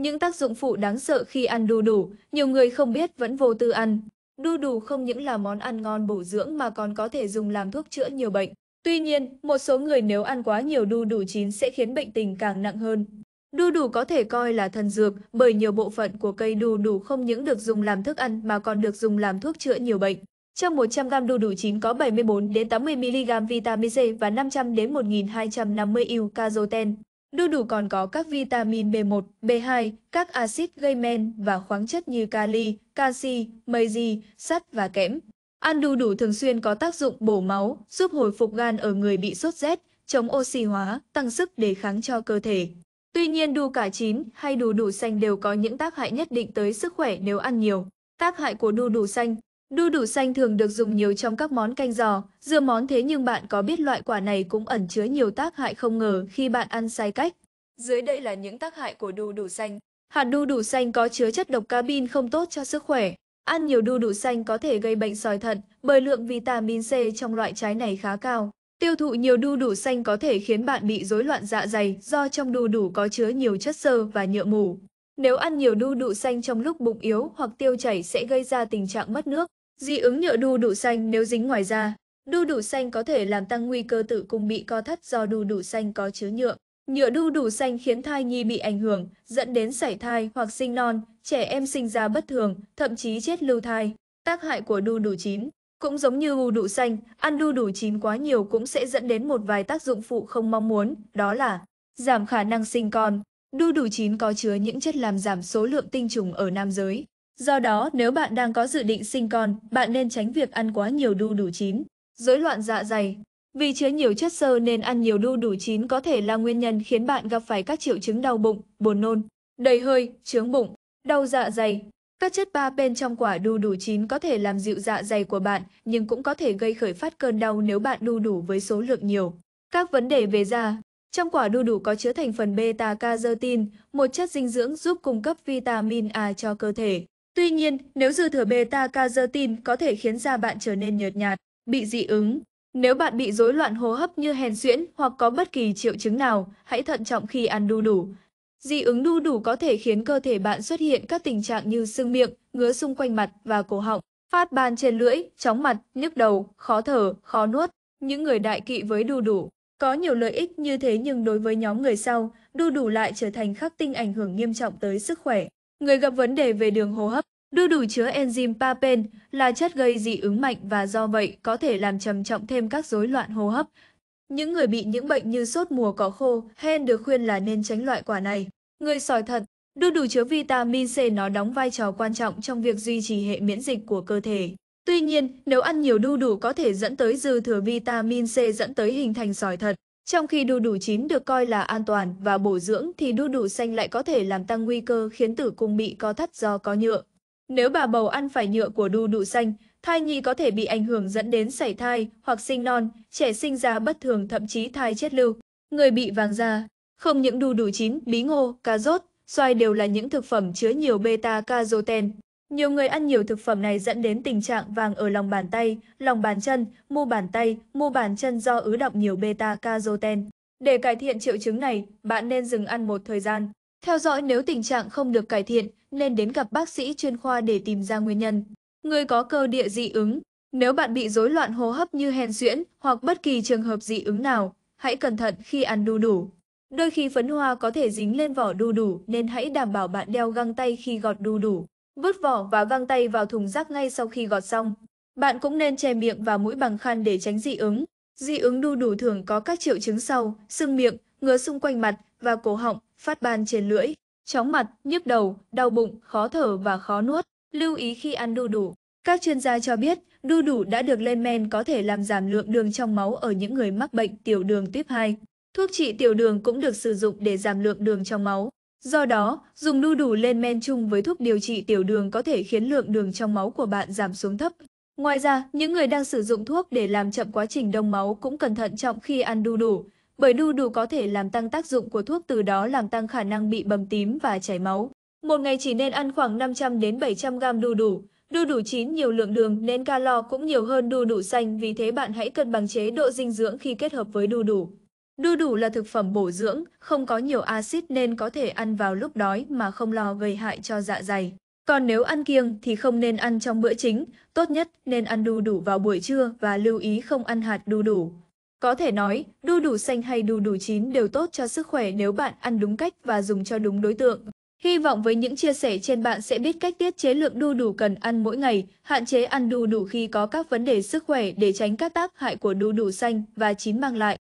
Những tác dụng phụ đáng sợ khi ăn đu đủ, nhiều người không biết vẫn vô tư ăn. Đu đủ không những là món ăn ngon bổ dưỡng mà còn có thể dùng làm thuốc chữa nhiều bệnh. Tuy nhiên, một số người nếu ăn quá nhiều đu đủ chín sẽ khiến bệnh tình càng nặng hơn. Đu đủ có thể coi là thần dược bởi nhiều bộ phận của cây đu đủ không những được dùng làm thức ăn mà còn được dùng làm thuốc chữa nhiều bệnh. Trong 100g đu đủ chín có 74 đến 80 mg vitamin C và 500 đến 1250 iu caroten. Đu đủ còn có các vitamin B1, B2, các axit gây men và khoáng chất như kali, canxi, magie, sắt và kẽm. Ăn đu đủ thường xuyên có tác dụng bổ máu, giúp hồi phục gan ở người bị sốt rét, chống oxy hóa, tăng sức đề kháng cho cơ thể. Tuy nhiên đu cả chín hay đu đủ xanh đều có những tác hại nhất định tới sức khỏe nếu ăn nhiều. Tác hại của đu đủ xanh Đu đủ xanh thường được dùng nhiều trong các món canh giò, dưa món thế nhưng bạn có biết loại quả này cũng ẩn chứa nhiều tác hại không ngờ khi bạn ăn sai cách. Dưới đây là những tác hại của đu đủ xanh. Hạt đu đủ xanh có chứa chất độc cabin không tốt cho sức khỏe. Ăn nhiều đu đủ xanh có thể gây bệnh sỏi thận bởi lượng vitamin C trong loại trái này khá cao. Tiêu thụ nhiều đu đủ xanh có thể khiến bạn bị rối loạn dạ dày do trong đu đủ có chứa nhiều chất xơ và nhựa mủ. Nếu ăn nhiều đu đủ xanh trong lúc bụng yếu hoặc tiêu chảy sẽ gây ra tình trạng mất nước, Dị ứng nhựa đu đủ xanh nếu dính ngoài da, đu đủ xanh có thể làm tăng nguy cơ tử cung bị co thắt do đu đủ xanh có chứa nhựa. Nhựa đu đủ xanh khiến thai nhi bị ảnh hưởng, dẫn đến sảy thai hoặc sinh non, trẻ em sinh ra bất thường, thậm chí chết lưu thai. Tác hại của đu đủ chín cũng giống như đu đủ xanh, ăn đu đủ chín quá nhiều cũng sẽ dẫn đến một vài tác dụng phụ không mong muốn, đó là giảm khả năng sinh con. Đu đủ chín có chứa những chất làm giảm số lượng tinh trùng ở nam giới, Do đó, nếu bạn đang có dự định sinh con, bạn nên tránh việc ăn quá nhiều đu đủ chín. Rối loạn dạ dày Vì chứa nhiều chất xơ nên ăn nhiều đu đủ chín có thể là nguyên nhân khiến bạn gặp phải các triệu chứng đau bụng, buồn nôn, đầy hơi, chướng bụng, đau dạ dày. Các chất ba bên trong quả đu đủ chín có thể làm dịu dạ dày của bạn, nhưng cũng có thể gây khởi phát cơn đau nếu bạn đu đủ với số lượng nhiều. Các vấn đề về da trong quả đu đủ có chứa thành phần beta-carotene, một chất dinh dưỡng giúp cung cấp vitamin A cho cơ thể. Tuy nhiên, nếu dư thừa beta cazetin có thể khiến da bạn trở nên nhợt nhạt, bị dị ứng. Nếu bạn bị rối loạn hô hấp như hèn xuyễn hoặc có bất kỳ triệu chứng nào, hãy thận trọng khi ăn đu đủ. Dị ứng đu đủ có thể khiến cơ thể bạn xuất hiện các tình trạng như sưng miệng, ngứa xung quanh mặt và cổ họng, phát ban trên lưỡi, chóng mặt, nhức đầu, khó thở, khó nuốt. Những người đại kỵ với đu đủ có nhiều lợi ích như thế nhưng đối với nhóm người sau, đu đủ lại trở thành khắc tinh ảnh hưởng nghiêm trọng tới sức khỏe. Người gặp vấn đề về đường hô hấp, đu đủ chứa enzyme papain là chất gây dị ứng mạnh và do vậy có thể làm trầm trọng thêm các rối loạn hô hấp. Những người bị những bệnh như sốt mùa có khô, hen được khuyên là nên tránh loại quả này. Người sỏi thận, đu đủ chứa vitamin C nó đóng vai trò quan trọng trong việc duy trì hệ miễn dịch của cơ thể. Tuy nhiên, nếu ăn nhiều đu đủ có thể dẫn tới dư thừa vitamin C dẫn tới hình thành sỏi thận. Trong khi đu đủ chín được coi là an toàn và bổ dưỡng thì đu đủ xanh lại có thể làm tăng nguy cơ khiến tử cung bị co thắt do có nhựa. Nếu bà bầu ăn phải nhựa của đu đủ xanh, thai nhi có thể bị ảnh hưởng dẫn đến sảy thai hoặc sinh non, trẻ sinh ra bất thường thậm chí thai chết lưu. Người bị vàng da, không những đu đủ chín, bí ngô, cà rốt, xoài đều là những thực phẩm chứa nhiều beta-carotene. Nhiều người ăn nhiều thực phẩm này dẫn đến tình trạng vàng ở lòng bàn tay, lòng bàn chân, mu bàn tay, mu bàn chân do ứ động nhiều beta caroten. Để cải thiện triệu chứng này, bạn nên dừng ăn một thời gian. Theo dõi nếu tình trạng không được cải thiện, nên đến gặp bác sĩ chuyên khoa để tìm ra nguyên nhân. Người có cơ địa dị ứng Nếu bạn bị rối loạn hô hấp như hèn xuyễn hoặc bất kỳ trường hợp dị ứng nào, hãy cẩn thận khi ăn đu đủ. Đôi khi phấn hoa có thể dính lên vỏ đu đủ nên hãy đảm bảo bạn đeo găng tay khi gọt đu đủ vứt vỏ và găng tay vào thùng rác ngay sau khi gọt xong. Bạn cũng nên che miệng và mũi bằng khăn để tránh dị ứng. Dị ứng đu đủ thường có các triệu chứng sau, sưng miệng, ngứa xung quanh mặt và cổ họng, phát ban trên lưỡi, chóng mặt, nhức đầu, đau bụng, khó thở và khó nuốt. Lưu ý khi ăn đu đủ. Các chuyên gia cho biết, đu đủ đã được lên men có thể làm giảm lượng đường trong máu ở những người mắc bệnh tiểu đường tuyếp 2. Thuốc trị tiểu đường cũng được sử dụng để giảm lượng đường trong máu. Do đó, dùng đu đủ lên men chung với thuốc điều trị tiểu đường có thể khiến lượng đường trong máu của bạn giảm xuống thấp. Ngoài ra, những người đang sử dụng thuốc để làm chậm quá trình đông máu cũng cần thận trọng khi ăn đu đủ, bởi đu đủ có thể làm tăng tác dụng của thuốc từ đó làm tăng khả năng bị bầm tím và chảy máu. Một ngày chỉ nên ăn khoảng 500 đến 700 gram đu đủ. Đu đủ chín nhiều lượng đường nên calo cũng nhiều hơn đu đủ xanh, vì thế bạn hãy cân bằng chế độ dinh dưỡng khi kết hợp với đu đủ. Đu đủ là thực phẩm bổ dưỡng, không có nhiều axit nên có thể ăn vào lúc đói mà không lo gây hại cho dạ dày. Còn nếu ăn kiêng thì không nên ăn trong bữa chính, tốt nhất nên ăn đu đủ vào buổi trưa và lưu ý không ăn hạt đu đủ. Có thể nói, đu đủ xanh hay đu đủ chín đều tốt cho sức khỏe nếu bạn ăn đúng cách và dùng cho đúng đối tượng. Hy vọng với những chia sẻ trên bạn sẽ biết cách tiết chế lượng đu đủ cần ăn mỗi ngày, hạn chế ăn đu đủ khi có các vấn đề sức khỏe để tránh các tác hại của đu đủ xanh và chín mang lại.